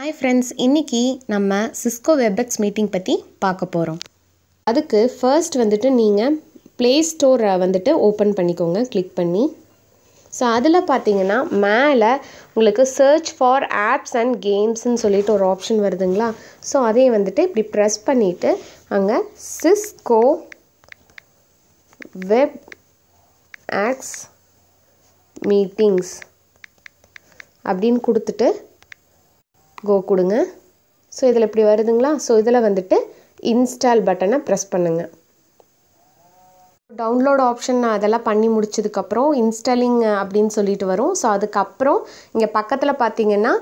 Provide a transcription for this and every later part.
hi friends இன்றைக்கி நம்ம Cisco Webex meeting பற்றி பார்க்க போகிறோம் அதுக்கு ஃபர்ஸ்ட் வந்துட்டு நீங்கள் ப்ளே ஸ்டோரை வந்துட்டு ஓப்பன் பண்ணிக்கோங்க கிளிக் பண்ணி ஸோ அதில் பார்த்தீங்கன்னா மேலே உங்களுக்கு சர்ச் ஃபார் ஆப்ஸ் அண்ட் கேம்ஸ்ன்னு சொல்லிட்டு ஒரு ஆப்ஷன் வருதுங்களா ஸோ அதையே வந்துட்டு இப்படி ப்ரெஸ் பண்ணிவிட்டு அங்கே சிஸ்கோ வெப் ஆக்ஸ் மீட்டிங்ஸ் அப்படின்னு கொடுத்துட்டு கோ கொடுங்க ஸோ இதில் இப்படி வருதுங்களா ஸோ இதில் வந்துட்டு இன்ஸ்டால் பட்டனை ப்ரெஸ் பண்ணுங்கள் டவுன்லோட் ஆப்ஷன் நான் அதெல்லாம் பண்ணி முடிச்சதுக்கப்புறம் இன்ஸ்டாலிங் அப்படின்னு சொல்லிட்டு வரும் ஸோ அதுக்கப்புறம் இங்கே பக்கத்தில் பார்த்தீங்கன்னா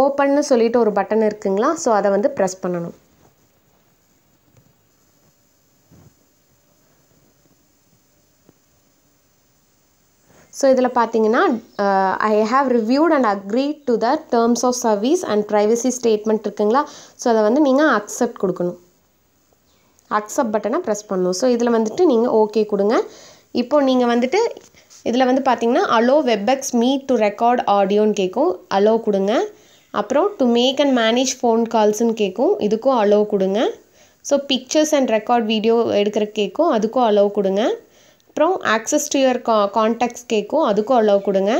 ஓப்பன்னு சொல்லிட்டு ஒரு பட்டன் இருக்குங்களா ஸோ அதை வந்து ப்ரெஸ் பண்ணணும் ஸோ இதில் பார்த்தீங்கன்னா I have reviewed and agree to the terms of service and privacy statement இருக்குங்களா ஸோ அதை வந்து நீங்கள் அக்செப்ட் கொடுக்கணும் அக்செப்ட் பட்டனை ப்ரெஸ் பண்ணணும் ஸோ இதில் வந்துட்டு நீங்கள் ஓகே கொடுங்க இப்போது நீங்கள் வந்துட்டு இதில் வந்து பார்த்தீங்கன்னா allow Webex meet to record ஆடியோன்னு கேட்கும் அலோ கொடுங்க அப்புறம் to make and manage phone கால்ஸ்ன்னு கேட்கும் இதுக்கும் அலோவ் கொடுங்க so pictures and record video எடுக்கிற கேட்கும் அதுக்கும் அலோவ் கொடுங்க அப்புறம் ஆக்சஸ் டு யுவர் கா காண்டாக்ட்ஸ் கேட்கும் அதுக்கும் அலோவ் கொடுங்க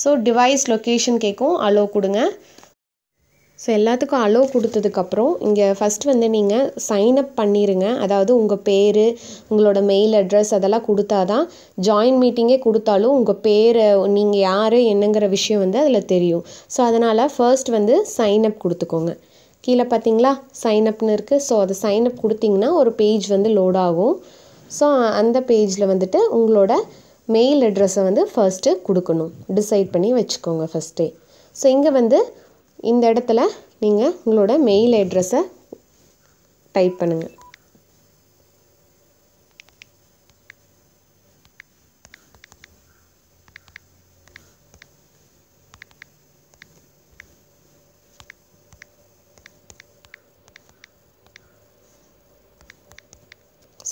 ஸோ டிவைஸ் லொக்கேஷன் கேட்கும் அலோவ் கொடுங்க ஸோ எல்லாத்துக்கும் அலோவ் கொடுத்ததுக்கப்புறம் இங்கே ஃபஸ்ட் வந்து நீங்கள் சைன் அப் பண்ணிடுங்க அதாவது உங்கள் பேர் உங்களோட மெயில் அட்ரஸ் அதெல்லாம் கொடுத்தா தான் ஜாயின் மீட்டிங்கே கொடுத்தாலும் உங்கள் பேரை நீங்கள் யார் என்னங்கிற விஷயம் வந்து அதில் தெரியும் ஸோ அதனால் ஃபர்ஸ்ட் வந்து சைன் அப் கொடுத்துக்கோங்க கீழே பார்த்தீங்களா சைன் அப்னு இருக்குது ஸோ அதை சைன் அப் கொடுத்திங்கன்னா ஒரு பேஜ் வந்து லோட் ஆகும் ஸோ அந்த பேஜில் வந்துட்டு உங்களோட மெயில் அட்ரஸை வந்து ஃபர்ஸ்ட்டு கொடுக்கணும் டிசைட் பண்ணி வச்சுக்கோங்க ஃபஸ்ட்டே ஸோ இங்கே வந்து இந்த இடத்துல நீங்கள் உங்களோட மெயில் அட்ரஸை டைப் பண்ணுங்கள்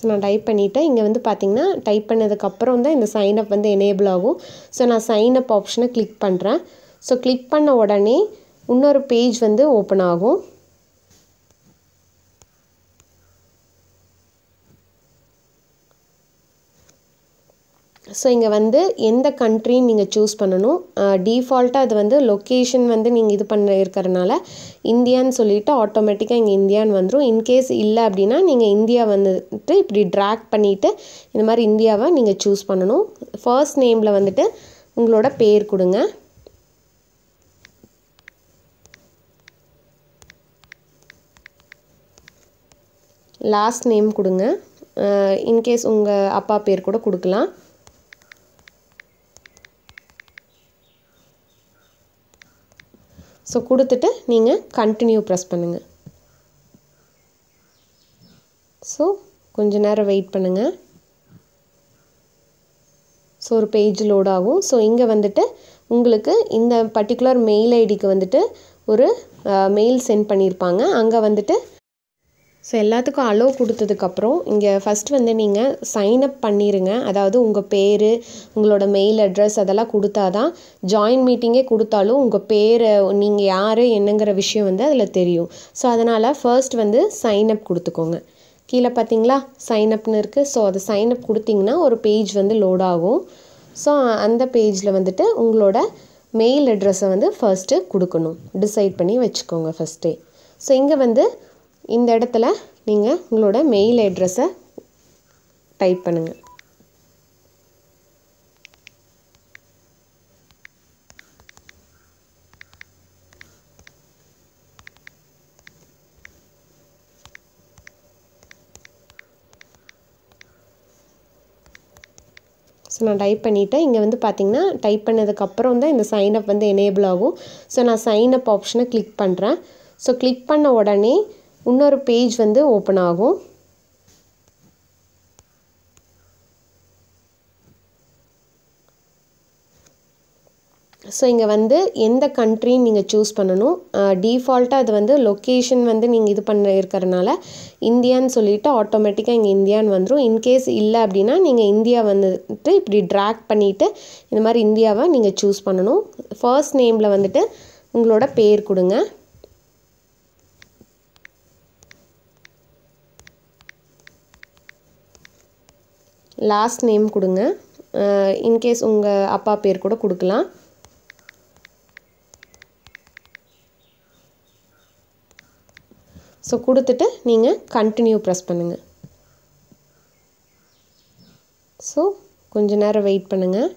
ஸோ நான் டைப் பண்ணிவிட்டேன் இங்கே வந்து பார்த்திங்கன்னா டைப் பண்ணதுக்கப்புறம் தான் இந்த சைன் அப் வந்து எனேபிள் ஆகும் ஸோ நான் சைன் அப் ஆப்ஷனை கிளிக் பண்ணுறேன் ஸோ கிளிக் பண்ண உடனே இன்னொரு பேஜ் வந்து ஓப்பன் ஆகும் ஸோ இங்கே வந்து எந்த கண்ட்ரின்னு நீங்கள் சூஸ் பண்ணணும் டிஃபால்ட்டாக அது வந்து லொக்கேஷன் வந்து நீங்கள் இது பண்ண இருக்கிறனால இந்தியான்னு சொல்லிவிட்டு ஆட்டோமேட்டிக்காக இங்கே இந்தியான்னு வந்துடும் இன்கேஸ் இல்லை அப்படின்னா நீங்கள் இந்தியா வந்துட்டு இப்படி ட்ராக் பண்ணிவிட்டு இந்த மாதிரி இந்தியாவை நீங்கள் சூஸ் பண்ணணும் ஃபர்ஸ்ட் நேமில் வந்துட்டு உங்களோட பேர் கொடுங்க லாஸ்ட் நேம் கொடுங்க இன்கேஸ் உங்கள் அப்பா பேர் கூட கொடுக்கலாம் ஸோ கொடுத்துட்டு நீங்கள் கண்டினியூ ப்ரெஸ் பண்ணுங்கள் ஸோ கொஞ்ச நேரம் வெயிட் பண்ணுங்கள் ஸோ ஒரு பேஜ் லோட் ஆகும் ஸோ இங்கே வந்துட்டு உங்களுக்கு இந்த பர்டிகுலர் மெயில் ஐடிக்கு வந்துட்டு ஒரு மெயில் சென்ட் பண்ணியிருப்பாங்க அங்கே வந்துட்டு ஸோ எல்லாத்துக்கும் அலோவ் கொடுத்ததுக்கப்புறம் இங்கே ஃபஸ்ட் வந்து நீங்கள் சைன் அப் பண்ணிடுங்க அதாவது உங்கள் பேர் உங்களோட மெயில் அட்ரஸ் அதெல்லாம் கொடுத்தா தான் ஜாயின் மீட்டிங்கே கொடுத்தாலும் உங்கள் பேரை நீங்கள் யார் என்னங்கிற விஷயம் வந்து அதில் தெரியும் ஸோ அதனால் ஃபர்ஸ்ட் வந்து சைன் அப் கொடுத்துக்கோங்க கீழே பார்த்தீங்களா அப்னு இருக்குது ஸோ சைன் அப் கொடுத்தீங்கன்னா ஒரு பேஜ் வந்து லோட் ஆகும் ஸோ அந்த பேஜில் வந்துட்டு உங்களோட மெயில் அட்ரஸை வந்து ஃபர்ஸ்ட்டு கொடுக்கணும் டிசைட் பண்ணி வச்சுக்கோங்க ஃபஸ்ட்டே ஸோ இங்கே வந்து இந்த இடத்துல நீங்கள் உங்களோட மெயில் அட்ரஸை டைப் பண்ணுங்கள் ஸோ நான் டைப் பண்ணிவிட்டேன் இங்கே வந்து பார்த்திங்கன்னா டைப் பண்ணதுக்கப்புறம் தான் இந்த சைன் அப் வந்து எனேபிள் ஆகும் ஸோ நான் சைன் அப் ஆப்ஷனை கிளிக் பண்ணுறேன் ஸோ கிளிக் பண்ண உடனே இன்னொரு பேஜ் வந்து ஓப்பன் ஆகும் ஸோ இங்கே வந்து எந்த கண்ட்ரின்னு நீங்கள் சூஸ் பண்ணணும் டீஃபால்ட்டாக அது வந்து லொக்கேஷன் வந்து நீங்கள் இது பண்ண இருக்கிறனால இந்தியான்னு சொல்லிவிட்டு ஆட்டோமேட்டிக்காக இங்கே இந்தியான்னு வந்துடும் இன்கேஸ் இல்லை அப்படின்னா நீங்கள் இந்தியா வந்துட்டு இப்படி ட்ராக் பண்ணிவிட்டு இந்த மாதிரி இந்தியாவை நீங்கள் சூஸ் பண்ணணும் ஃபர்ஸ்ட் நேமில் வந்துட்டு உங்களோட பேர் கொடுங்க லாஸ்ட் நேம் கொடுங்க இன்கேஸ் உங்கள் அப்பா பேர் கூட கொடுக்கலாம் ஸோ கொடுத்துட்டு நீங்கள் கண்டினியூ ப்ரெஸ் பண்ணுங்கள் ஸோ கொஞ்ச நேரம் வெயிட் பண்ணுங்கள்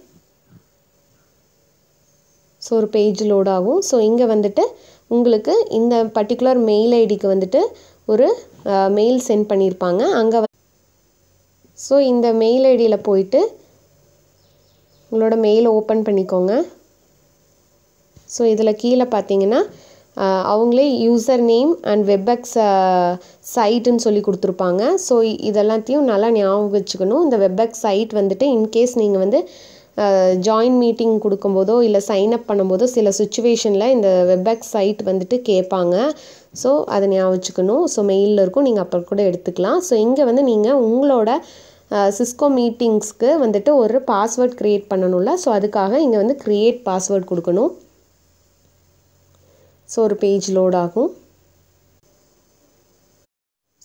ஸோ ஒரு பேஜ் லோட் ஆகும் ஸோ இங்கே வந்துட்டு உங்களுக்கு இந்த பர்டிகுலர் மெயில் ஐடிக்கு வந்துட்டு ஒரு மெயில் சென்ட் பண்ணியிருப்பாங்க அங்கே ஸோ இந்த மெயில் ஐடியில் போயிட்டு உங்களோட மெயிலை ஓப்பன் பண்ணிக்கோங்க ஸோ இதில் கீழே பார்த்தீங்கன்னா அவங்களே யூசர் நேம் அண்ட் வெப்எக்ஸ் சைட்டுன்னு சொல்லி கொடுத்துருப்பாங்க ஸோ இதெல்லாத்தையும் நல்லா ஞாபகம் வச்சுக்கணும் இந்த வெப்எக்ஸ் சைட் வந்துட்டு இன்கேஸ் நீங்கள் வந்து ஜாயின் மீட்டிங் கொடுக்கும்போதோ இல்லை சைன் அப் பண்ணும்போதோ சில சுச்சுவேஷனில் இந்த வெப்எக்ஸ் சைட் வந்துட்டு கேட்பாங்க ஸோ அதை ஞாபகம் வச்சுக்கணும் ஸோ மெயிலில் இருக்கும் நீங்கள் அப்போ கூட எடுத்துக்கலாம் ஸோ இங்கே வந்து நீங்கள் உங்களோட சிஸ்கோ மீட்டிங்ஸ்க்கு வந்துட்டு ஒரு பாஸ்வேர்ட் க்ரியேட் பண்ணணும்ல ஸோ அதுக்காக இங்கே வந்து க்ரியேட் பாஸ்வேர்ட் கொடுக்கணும் ஸோ ஒரு பேஜ் லோட் ஆகும்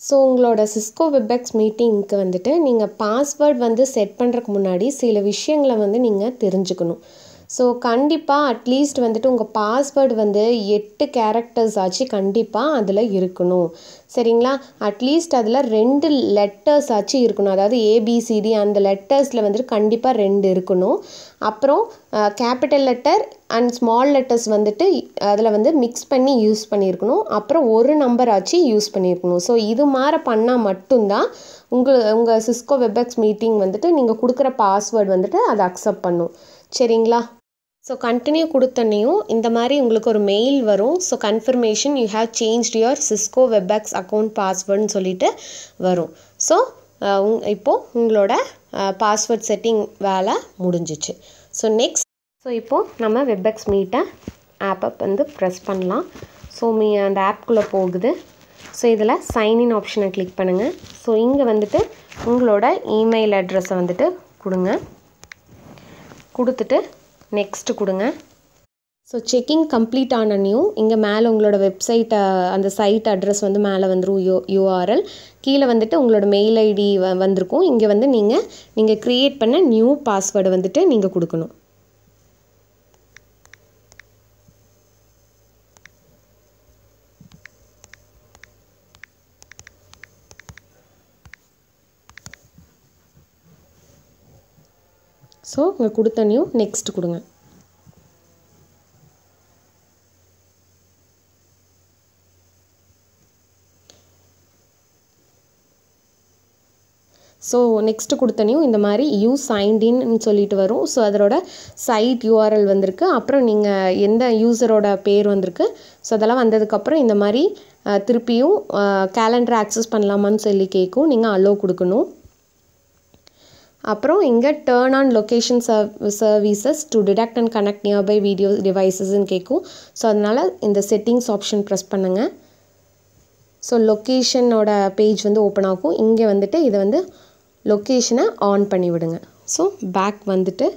ஸோ உங்களோட சிஸ்கோ வெப்எக்ஸ் மீட்டிங்க்கு வந்துட்டு நீங்கள் பாஸ்வேர்ட் வந்து செட் பண்ணுறதுக்கு முன்னாடி சில விஷயங்களை வந்து நீங்கள் தெரிஞ்சுக்கணும் ஸோ கண்டிப்பாக அட்லீஸ்ட் வந்துட்டு உங்கள் பாஸ்வேர்டு வந்து எட்டு கேரக்டர்ஸ் ஆச்சு கண்டிப்பாக அதில் இருக்கணும் சரிங்களா அட்லீஸ்ட் அதில் ரெண்டு லெட்டர்ஸ் ஆச்சு இருக்கணும் அதாவது ஏபிசிடி அந்த லெட்டர்ஸில் வந்துட்டு கண்டிப்பாக ரெண்டு இருக்கணும் அப்புறம் capital letter and small letters வந்துட்டு அதில் வந்து மிக்ஸ் பண்ணி யூஸ் பண்ணியிருக்கணும் அப்புறம் ஒரு நம்பர் ஆச்சு யூஸ் பண்ணியிருக்கணும் ஸோ இது மாதிரி பண்ணால் மட்டும்தான் உங்கள் உங்கள் சிஸ்கோ வெப்எக்ஸ் மீட்டிங் வந்துட்டு நீங்கள் கொடுக்குற பாஸ்வேர்டு வந்துட்டு அதை அக்செப்ட் பண்ணும் சரிங்களா ஸோ கண்டினியூ கொடுத்தனையும் இந்த மாதிரி உங்களுக்கு ஒரு மெயில் வரும் so confirmation you have change your Cisco Webex account பாஸ்வேர்டுன்னு சொல்லிட்டு வரும் ஸோ இப்போது உங்களோட பாஸ்வேர்ட் செட்டிங் வேலை முடிஞ்சிச்சு ஸோ நெக்ஸ்ட் ஸோ இப்போது நம்ம வெப்எக்ஸ் மீட்டை ஆப்பை வந்து ப்ரெஸ் பண்ணலாம் ஸோ மீ அந்த ஆப்குள்ளே போகுது ஸோ இதில் சைன்இன் ஆப்ஷனை கிளிக் பண்ணுங்கள் ஸோ இங்கே வந்துட்டு உங்களோட இமெயில் அட்ரஸை வந்துட்டு கொடுங்க கொடுத்துட்டு நெக்ஸ்ட்டு கொடுங்க ஸோ செக்கிங் கம்ப்ளீட் ஆனனையும் இங்கே மேலே உங்களோட வெப்சைட்டை அந்த சைட் அட்ரஸ் வந்து மேலே வந்துடும் யூ யூஆர்எல் கீழே வந்துட்டு உங்களோட மெயில் ஐடி வ வந்திருக்கும் இங்கே வந்து நீங்கள் நீங்கள் க்ரியேட் பண்ண நியூ பாஸ்வேர்டு வந்துட்டு நீங்கள் கொடுக்கணும் ஸோ உங்கள் கொடுத்த நியூ நெக்ஸ்ட் கொடுங்க ஸோ நெக்ஸ்ட்டு கொடுத்தனையும் இந்த மாதிரி யூ சைன்டின்னு சொல்லிட்டு வரும் ஸோ அதோட சைட் யூஆர்எல் வந்திருக்கு அப்புறம் நீங்கள் எந்த யூஸரோட பேர் வந்திருக்கு ஸோ அதெல்லாம் வந்ததுக்கப்புறம் இந்த மாதிரி திருப்பியும் கேலண்டரை ஆக்சஸ் பண்ணலாமான்னு சொல்லி கேட்கும் நீங்கள் அலோ கொடுக்கணும் அப்புறம் இங்கே turn on location serve services to detect and connect nearby video டிவைசஸ்ன்னு கேட்கும் ஸோ அதனால் இந்த செட்டிங்ஸ் ஆப்ஷன் ப்ரெஸ் பண்ணுங்கள் ஸோ லொக்கேஷனோட பேஜ் வந்து ஓப்பன் ஆகும் இங்கே வந்துட்டு இதை வந்து லொக்கேஷனை ஆன் பண்ணி விடுங்க ஸோ பேக் வந்துட்டு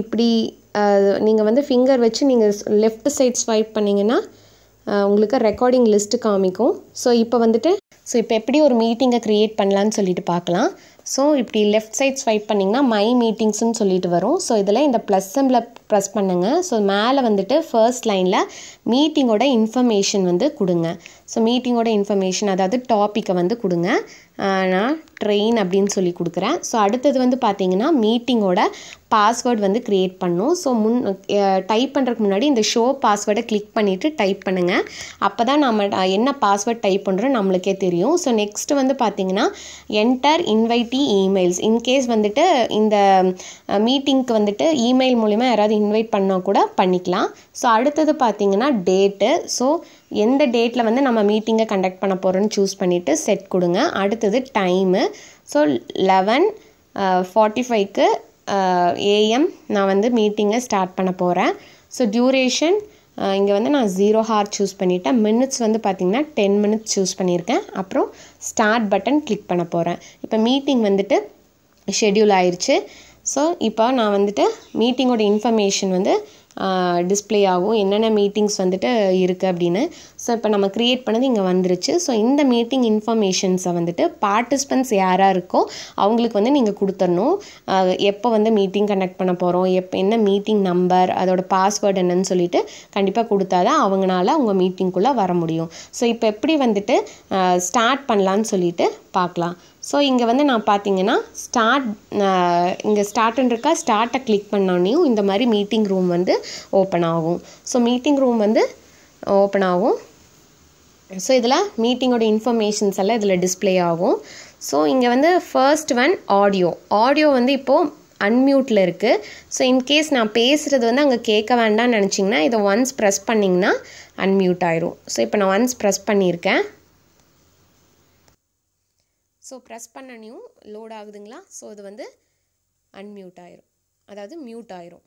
இப்படி நீங்கள் வந்து ஃபிங்கர் வச்சு நீங்கள் லெஃப்ட் சைட் ஸ்வைப் பண்ணிங்கன்னா உங்களுக்கு ரெக்கார்டிங் லிஸ்ட்டு காமிக்கும் ஸோ இப்போ வந்துட்டு ஸோ இப்போ எப்படி ஒரு மீட்டிங்கை க்ரியேட் பண்ணலான்னு சொல்லிட்டு பார்க்கலாம் ஸோ இப்படி லெஃப்ட் சைட் ஸ்வைப் பண்ணிங்கன்னா மை மீட்டிங்ஸ்னு சொல்லிட்டு வரும் ஸோ இதில் இந்த ப்ளஸ் சிம்பில் ப்ரெஸ் பண்ணுங்கள் ஸோ மேலே வந்துட்டு ஃபர்ஸ்ட் லைனில் மீட்டிங்கோட இன்ஃபர்மேஷன் வந்து கொடுங்க ஸோ மீட்டிங்கோட இன்ஃபர்மேஷன் அதாவது டாப்பிக்கை வந்து கொடுங்க நான் ட்ரெயின் அப்படின்னு சொல்லி கொடுக்குறேன் ஸோ அடுத்தது வந்து பார்த்தீங்கன்னா மீட்டிங்கோட பாஸ்வேர்டு வந்து க்ரியேட் பண்ணும் ஸோ முன் டைப் பண்ணுறதுக்கு முன்னாடி இந்த ஷோ பாஸ்வேர்டை கிளிக் பண்ணிவிட்டு டைப் பண்ணுங்கள் அப்போ தான் நம்ம என்ன பாஸ்வேர்ட் டைப் பண்ணுறோம் நம்மளுக்கே தெரியும் ஸோ நெக்ஸ்ட்டு வந்து பார்த்தீங்கன்னா என்டர் இன்வைட்டி இமெயில்ஸ் இன்கேஸ் வந்துட்டு இந்த மீட்டிங்க்கு வந்துட்டு இமெயில் மூலிமா யாராவது இன்வைட் பண்ணால் கூட பண்ணிக்கலாம் ஸோ அடுத்தது பார்த்திங்கன்னா டேட்டு ஸோ எந்த டேட்டில் வந்து நம்ம மீட்டிங்கை கண்டக்ட் பண்ண போகிறோன்னு சூஸ் பண்ணிவிட்டு செட் கொடுங்க அடுத்தது டைமு ஸோ லெவன் ஃபார்ட்டி ஃபைவ்க்கு ஏஎம் நான் வந்து மீட்டிங்கை ஸ்டார்ட் பண்ண போகிறேன் ஸோ டியூரேஷன் இங்கே வந்து நான் ஜீரோ ஹார் சூஸ் பண்ணிவிட்டேன் மினிட்ஸ் வந்து பார்த்திங்கன்னா டென் மினிட்ஸ் சூஸ் பண்ணியிருக்கேன் அப்புறம் ஸ்டார்ட் பட்டன் கிளிக் பண்ண போகிறேன் இப்போ மீட்டிங் வந்துட்டு ஷெட்யூல் ஆயிடுச்சு ஸோ இப்போ நான் வந்துட்டு மீட்டிங்கோட இன்ஃபர்மேஷன் வந்து டிஸ்ப்ளே ஆகும் என்னென்ன மீட்டிங்ஸ் வந்துட்டு இருக்குது அப்படின்னு ஸோ இப்போ நம்ம க்ரியேட் பண்ணது இங்கே வந்துருச்சு ஸோ இந்த மீட்டிங் இன்ஃபர்மேஷன்ஸை வந்துட்டு பார்ட்டிசிபென்ட்ஸ் யாராக இருக்கோ அவங்களுக்கு வந்து நீங்கள் கொடுத்துடணும் எப்போ வந்து மீட்டிங் கண்டக்ட் பண்ண போகிறோம் எப்போ என்ன மீட்டிங் நம்பர் அதோட பாஸ்வேர்டு என்னன்னு சொல்லிட்டு கண்டிப்பாக கொடுத்தா தான் அவங்களால அவங்க மீட்டிங்குள்ளே வர முடியும் ஸோ இப்போ எப்படி வந்துட்டு ஸ்டார்ட் பண்ணலான்னு சொல்லிட்டு பார்க்கலாம் ஸோ இங்கே வந்து நான் பார்த்தீங்கன்னா ஸ்டார்ட் இங்கே ஸ்டார்ட்ன்றிருக்கா ஸ்டார்ட்டை கிளிக் பண்ணோடனையும் இந்த மாதிரி மீட்டிங் ரூம் வந்து ஓப்பன் ஆகும் ஸோ மீட்டிங் ரூம் வந்து ஓப்பன் ஆகும் ஸோ இதில் மீட்டிங்கோட இன்ஃபர்மேஷன்ஸ் எல்லாம் இதில் டிஸ்பிளே ஆகும் ஸோ இங்கே வந்து ஃபர்ஸ்ட் ஒன் ஆடியோ ஆடியோ வந்து இப்போது அன்மியூட்டில் இருக்குது ஸோ இன்கேஸ் நான் பேசுகிறது வந்து அங்கே கேட்க வேண்டாம்னு நினச்சிங்கன்னா இதை ஒன்ஸ் ப்ரெஸ் பண்ணிங்கன்னா அன்மியூட் ஆயிரும் ஸோ இப்போ நான் ஒன்ஸ் ப்ரெஸ் பண்ணியிருக்கேன் ஸோ ப்ரெஸ் பண்ணனையும் லோட் ஆகுதுங்களா ஸோ அது வந்து அன்மியூட் ஆயிரும் அதாவது மியூட் ஆயிரும்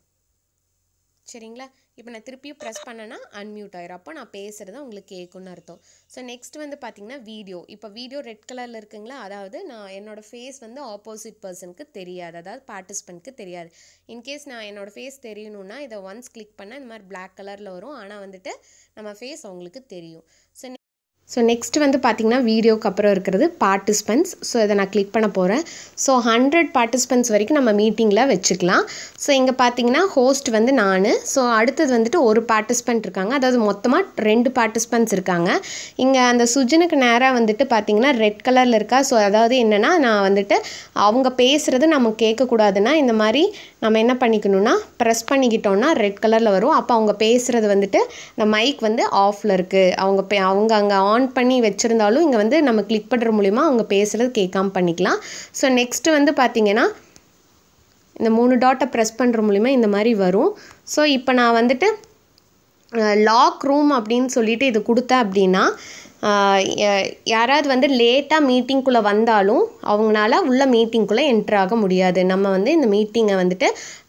சரிங்களா இப்போ நான் திருப்பியும் ப்ரெஸ் பண்ணேன்னா அன்மியூட் ஆயிரும் அப்போ நான் பேசுகிறத உங்களுக்கு கேட்கும்னு அர்த்தம் ஸோ நெக்ஸ்ட் வந்து பார்த்திங்கன்னா வீடியோ இப்போ வீடியோ ரெட் கலரில் இருக்குங்களா அதாவது நான் என்னோடய ஃபேஸ் வந்து ஆப்போசிட் பர்சனுக்கு தெரியாது அதாவது பார்ட்டிசிபெண்ட்க்கு தெரியாது இன்கேஸ் நான் என்னோடய ஃபேஸ் தெரியணும்னா இதை ஒன்ஸ் கிளிக் பண்ணால் இந்த மாதிரி பிளாக் கலரில் வரும் ஆனால் வந்துட்டு நம்ம ஃபேஸ் அவங்களுக்கு தெரியும் ஸோ ஸோ நெக்ஸ்ட் வந்து பார்த்திங்கன்னா வீடியோக்கு அப்புறம் இருக்கிறது பார்ட்டிசிபென்ட்ஸ் ஸோ இதை நான் கிளிக் பண்ண போகிறேன் ஸோ ஹண்ட்ரட் பார்ட்டிசிபென்ட்ஸ் வரைக்கும் நம்ம மீட்டிங்கில் வச்சுக்கலாம் ஸோ இங்கே பார்த்திங்கன்னா ஹோஸ்ட் வந்து நான் ஸோ அடுத்தது வந்துட்டு ஒரு பார்ட்டிசிபெண்ட் இருக்காங்க அதாவது மொத்தமாக ரெண்டு பார்ட்டிசிபெண்ட்ஸ் இருக்காங்க இங்கே அந்த சுஜனுக்கு நேராக வந்துட்டு பார்த்திங்கன்னா ரெட் கலரில் இருக்கா ஸோ அதாவது என்னென்னா நான் வந்துட்டு அவங்க பேசுகிறது நம்ம கேட்கக்கூடாதுன்னா இந்த மாதிரி நம்ம என்ன பண்ணிக்கணுன்னா ப்ரெஸ் பண்ணிக்கிட்டோன்னா ரெட் கலரில் வரும் அப்போ அவங்க பேசுகிறது வந்துட்டு இந்த மைக் வந்து ஆஃபில் இருக்குது அவங்க அவங்க அங்கே ஆன் பண்ணி வச்சுருந்தாலும் இங்கே வந்து நம்ம கிளிக் பண்ணுற மூலிமா அவங்க பேசுகிறது கேட்காம பண்ணிக்கலாம் ஸோ நெக்ஸ்ட்டு வந்து பார்த்திங்கன்னா இந்த மூணு டாட்டை ப்ரெஸ் பண்ணுற மூலிமா இந்த மாதிரி வரும் ஸோ இப்போ நான் வந்துட்டு லாக் ரூம் அப்படின்னு சொல்லிட்டு இது கொடுத்தேன் அப்படின்னா யாராவது வந்து லேட்டாக மீட்டிங்குள்ளே வந்தாலும் அவங்களால உள்ள மீட்டிங்குள்ளே என்ட்ராக முடியாது நம்ம வந்து இந்த மீட்டிங்கை வந்துட்டு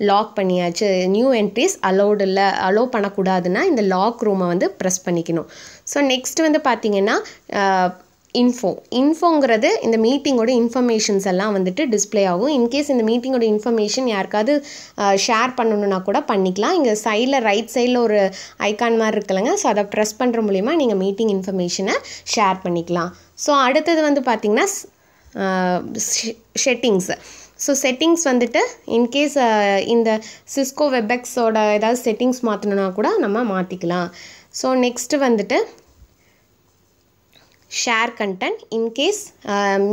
லாக் பண்ணியாச்சு நியூ என்ட்ரிஸ் அலோடு இல்லை அலோவ் பண்ணக்கூடாதுன்னா இந்த லாக் ரூமை வந்து ப்ரெஸ் பண்ணிக்கணும் ஸோ நெக்ஸ்ட் வந்து பார்த்திங்கன்னா இன்ஃபோ இன்ஃபோங்கிறது இந்த மீட்டிங்கோட இன்ஃபர்மேஷன்ஸ் எல்லாம் வந்துட்டு டிஸ்பிளே ஆகும் இன்கேஸ் இந்த மீட்டிங்கோட இன்ஃபர்மேஷன் யாருக்காவது ஷேர் பண்ணணுன்னா கூட பண்ணிக்கலாம் இங்கே சைடில் ரைட் சைடில் ஒரு ஐக்கான் மாதிரி இருக்கலங்க ஸோ அதை ப்ரெஸ் பண்ணுற மூலிமா நீங்கள் மீட்டிங் இன்ஃபர்மேஷனை ஷேர் பண்ணிக்கலாம் ஸோ அடுத்தது வந்து பார்த்திங்கன்னா ஷெட்டிங்ஸ் ஸோ செட்டிங்ஸ் வந்துட்டு இன்கேஸ் இந்த சிஸ்கோ வெபெக்ஸோட ஏதாவது செட்டிங்ஸ் மாற்றணுன்னா கூட நம்ம மாற்றிக்கலாம் ஸோ நெக்ஸ்ட்டு வந்துட்டு ஷேர் கண்டென்ட் இன்கேஸ்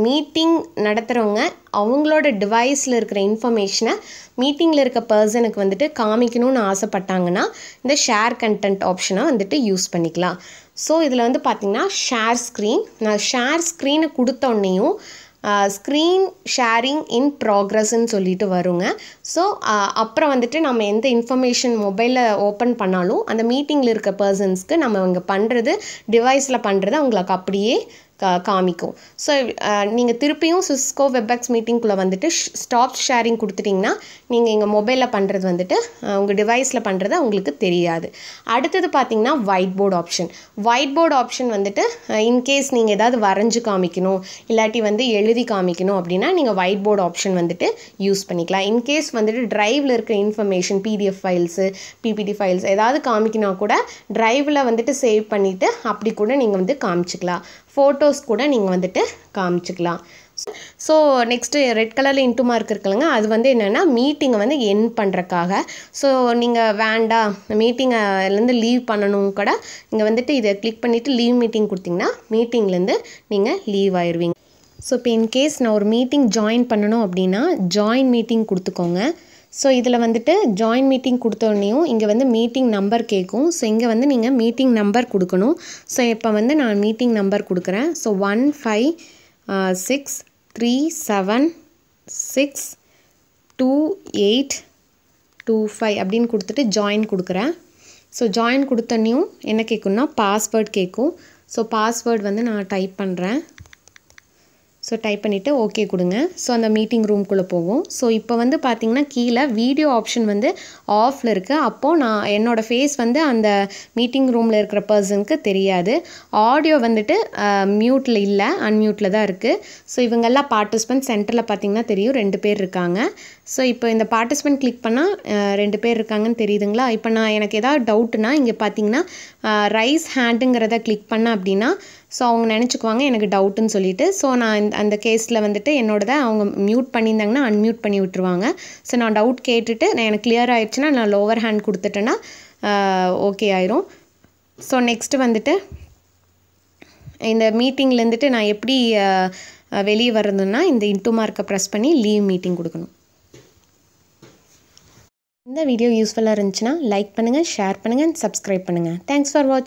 மீட்டிங் நடத்துகிறவங்க அவங்களோட டிவைஸில் இருக்கிற இன்ஃபர்மேஷனை மீட்டிங்கில் இருக்க பர்சனுக்கு வந்துட்டு காமிக்கணும்னு ஆசைப்பட்டாங்கன்னா இந்த ஷேர் கண்டென்ட் ஆப்ஷனை வந்துட்டு யூஸ் பண்ணிக்கலாம் ஸோ இதில் வந்து பார்த்திங்கன்னா ஷேர் ஸ்க்ரீன் நான் ஷேர் ஸ்க்ரீனை கொடுத்தோன்னையும் ஸ்க்ரீன் ஷேரிங் இன் ப்ராக்ரஸ்ன்னு சொல்லிட்டு வருங்க ஸோ அப்புறம் வந்துட்டு நம்ம எந்த இன்ஃபர்மேஷன் மொபைலில் ஓப்பன் பண்ணாலும் அந்த மீட்டிங்கில் இருக்க பர்சன்ஸ்க்கு நம்ம அவங்க பண்ணுறது டிவைஸில் பண்ணுறது அவங்களுக்கு அப்படியே காமிக்கும் ஸோ நீங்கள் திருப்பியும் சிஸ்கோ வெப்எக்ஸ் மீட்டிங்குள்ளே வந்துட்டு ஸ்டாப் ஷேரிங் கொடுத்துட்டிங்கன்னா நீங்கள் எங்கள் மொபைலில் பண்ணுறது வந்துட்டு உங்கள் டிவைஸில் பண்ணுறது உங்களுக்கு தெரியாது அடுத்தது பார்த்திங்கன்னா white board option white board option வந்துட்டு இன்கேஸ் நீங்கள் ஏதாவது வரைஞ்சு காமிக்கணும் இல்லாட்டி வந்து எழுதி காமிக்கணும் அப்படின்னா நீங்கள் ஒயிட் போர்டு ஆப்ஷன் வந்துட்டு யூஸ் பண்ணிக்கலாம் இன்கேஸ் வந்துட்டு ட்ரைவில் இருக்கிற information PDF files PPT files ஏதாவது காமிக்கினா கூட ட்ரைவில் வந்துட்டு சேவ் பண்ணிவிட்டு அப்படி கூட நீங்கள் வந்து காமிச்சிக்கலாம் ஃபோட்டோஸ் கூட நீங்கள் வந்துட்டு காமிச்சிக்கலாம் ஸோ நெக்ஸ்ட்டு ரெட் கலரில் இன்ட்டு மார்க் இருக்குல்லங்க அது வந்து என்னென்னா மீட்டிங்கை வந்து என் பண்ணுறக்காக ஸோ நீங்கள் வேண்டாம் மீட்டிங்கிலேருந்து லீவ் பண்ணணும் கூட நீங்கள் வந்துட்டு இதை கிளிக் பண்ணிவிட்டு லீவ் மீட்டிங் கொடுத்தீங்கன்னா மீட்டிங்லேருந்து நீங்கள் லீவ் ஆயிடுவீங்க ஸோ இப்போ இன்கேஸ் நான் ஒரு மீட்டிங் ஜாயின் பண்ணணும் அப்படின்னா ஜாயின் மீட்டிங் கொடுத்துக்கோங்க ஸோ இதில் வந்துட்டு ஜாயின் மீட்டிங் கொடுத்தோடனையும் இங்கே வந்து மீட்டிங் நம்பர் கேட்கும் ஸோ இங்கே வந்து நீங்கள் மீட்டிங் நம்பர் கொடுக்கணும் ஸோ இப்போ வந்து நான் மீட்டிங் நம்பர் கொடுக்குறேன் so one five six three seven six two eight two five அப்படின்னு கொடுத்துட்டு ஜாயின் கொடுக்குறேன் ஸோ ஜாயின் கொடுத்தோன்னையும் என்ன கேட்கும்னா பாஸ்வேர்ட் கேட்கும் ஸோ பாஸ்வேர்ட் வந்து நான் டைப் பண்ணுறேன் ஸோ டைப் பண்ணிவிட்டு ஓகே கொடுங்க ஸோ அந்த மீட்டிங் ரூம்குள்ளே போவோம் ஸோ இப்போ வந்து பார்த்திங்கன்னா கீழே வீடியோ ஆப்ஷன் வந்து ஆஃபில் இருக்குது அப்போது நான் என்னோடய ஃபேஸ் வந்து அந்த மீட்டிங் ரூமில் இருக்கிற பர்சனுக்கு தெரியாது ஆடியோ வந்துட்டு மியூட்டில் இல்லை அன்மியூட்டில் தான் இருக்குது ஸோ இவங்கெல்லாம் பார்ட்டிசிபென்ட் சென்டரில் பார்த்திங்கன்னா தெரியும் ரெண்டு பேர் இருக்காங்க ஸோ இப்போ இந்த பார்ட்டிசிபெண்ட் கிளிக் பண்ணால் ரெண்டு பேர் இருக்காங்கன்னு தெரியுதுங்களா இப்போ நான் எனக்கு எதாவது டவுட்டுனா இங்கே பார்த்தீங்கன்னா ரைஸ் ஹேண்டுங்கிறத கிளிக் பண்ணேன் அப்படின்னா ஸோ அவங்க நினச்சிக்குவாங்க எனக்கு டவுட்டுன்னு சொல்லிட்டு ஸோ நான் அந்த கேஸில் வந்துட்டு என்னோடதை அவங்க மியூட் பண்ணியிருந்தாங்கன்னா அன்மியூட் பண்ணி விட்டுருவாங்க ஸோ நான் டவுட் கேட்டுட்டு நான் எனக்கு கிளியர் ஆயிடுச்சுன்னா நான் லோவர் ஹேண்ட் கொடுத்துட்டேன்னா ஓகே ஆயிரும் ஸோ நெக்ஸ்ட்டு வந்துட்டு இந்த மீட்டிங்லேருந்துட்டு நான் எப்படி வெளியே வரணுன்னா இந்த இன்டூ மார்க்கை ப்ரெஸ் பண்ணி லீவ் மீட்டிங் கொடுக்கணும் இந்த வீடியோ யூஸ்ஃபுல்லாக இருந்துச்சுன்னா லைக் பண்ணுங்கள் ஷேர் பண்ணுங்கள் அண்ட் சப்ஸ்கிரைப் பண்ணுங்கள் தேங்க்ஸ் ஃபார் வாட்ச்